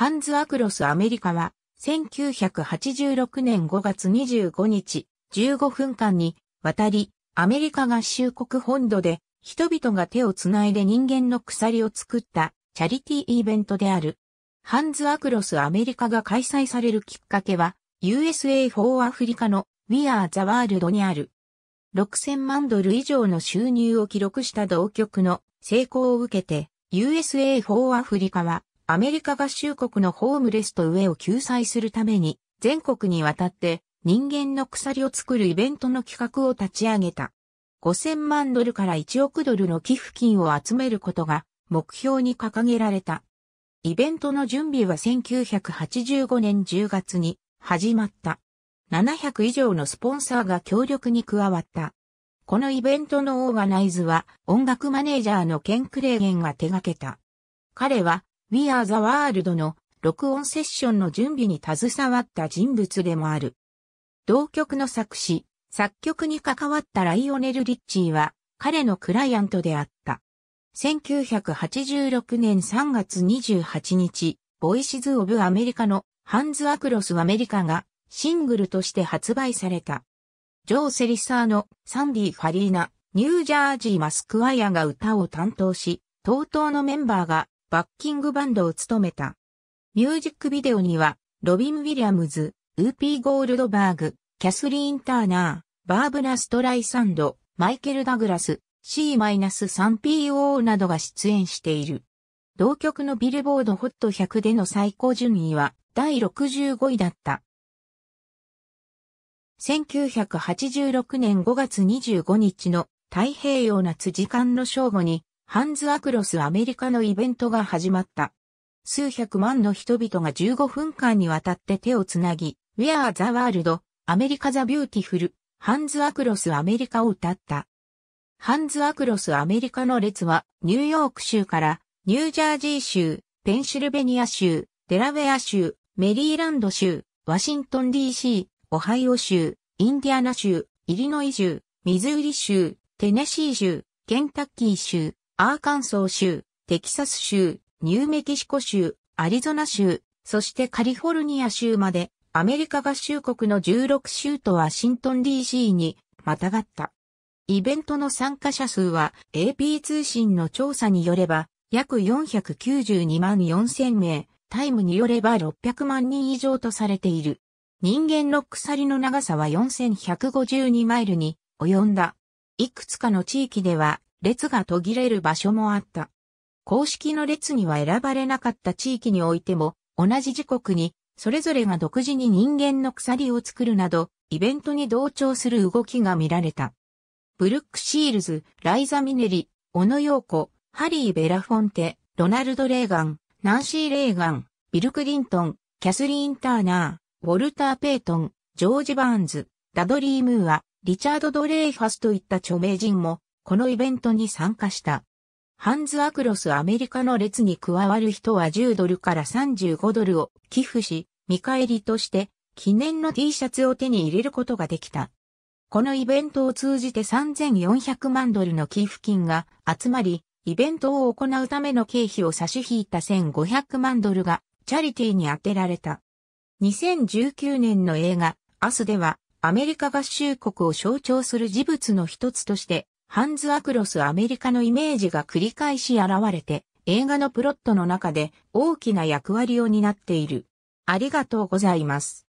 ハンズ・アクロス・アメリカは、1986年5月25日、15分間に、渡り、アメリカ合衆国本土で、人々が手をつないで人間の鎖を作った、チャリティーイベントである。ハンズ・アクロス・アメリカが開催されるきっかけは、USA for Africa の We Are the World にある。6000万ドル以上の収入を記録した同局の成功を受けて、USA for Africa は、アメリカ合衆国のホームレスと上を救済するために、全国にわたって人間の鎖を作るイベントの企画を立ち上げた。5000万ドルから1億ドルの寄付金を集めることが目標に掲げられた。イベントの準備は1985年10月に始まった。700以上のスポンサーが協力に加わった。このイベントのオーガナイズは音楽マネージャーのケン・クレーゲンが手掛けた。彼は We Are the World の録音セッションの準備に携わった人物でもある。同曲の作詞、作曲に関わったライオネル・リッチーは彼のクライアントであった。1986年3月28日、ボイシズ・オブ・アメリカのハンズ・アクロス・アメリカがシングルとして発売された。ジョー・セリサーのサンディ・ファリーナ、ニュージャージー・マスクワイアが歌を担当し、TOTO のメンバーがバッキングバンドを務めた。ミュージックビデオには、ロビン・ウィリアムズ、ウーピー・ゴールドバーグ、キャスリーン・ターナー、バーブラ・ストライサンド、マイケル・ダグラス、C-3PO などが出演している。同曲のビルボードホット100での最高順位は第65位だった。1986年5月25日の太平洋夏時間の正午にハンズ・アクロスアメリカのイベントが始まった。数百万の人々が15分間にわたって手をつなぎ、Where the World, アメリカザ・ビューティフル、ハンズ・アクロスアメリカを歌った。ハンズ・アクロスアメリカの列は、ニューヨーク州から、ニュージャージー州、ペンシルベニア州、デラウェア州、メリーランド州、ワシントン DC、オハイオ州、インディアナ州、イリノイ州、ミズーリ州、テネシー州、ケンタッキー州、アーカンソー州、テキサス州、ニューメキシコ州、アリゾナ州、そしてカリフォルニア州まで、アメリカ合衆国の16州とワシントン DC にまたがった。イベントの参加者数は AP 通信の調査によれば約492万4000名、タイムによれば600万人以上とされている。人間の鎖の長さは4152マイルに及んだ。いくつかの地域では列が途切れる場所もあった。公式の列には選ばれなかった地域においても、同じ時刻に、それぞれが独自に人間の鎖を作るなど、イベントに同調する動きが見られた。ブルック・シールズ、ライザ・ミネリ、小野洋子、ハリー・ベラフォンテ、ロナルド・レーガン、ナンシー・レーガン、ビル・クリントン、キャスリーン・ターナー、ウォルター・ペイトン、ジョージ・バーンズ、ダドリー・ムーア、リチャード・ドレイファスといった著名人もこのイベントに参加した。ハンズ・アクロスアメリカの列に加わる人は10ドルから35ドルを寄付し、見返りとして記念の T シャツを手に入れることができた。このイベントを通じて3400万ドルの寄付金が集まり、イベントを行うための経費を差し引いた1500万ドルがチャリティーに充てられた。2019年の映画、アスではアメリカ合衆国を象徴する事物の一つとしてハンズ・アクロスアメリカのイメージが繰り返し現れて、映画のプロットの中で大きな役割を担っている。ありがとうございます。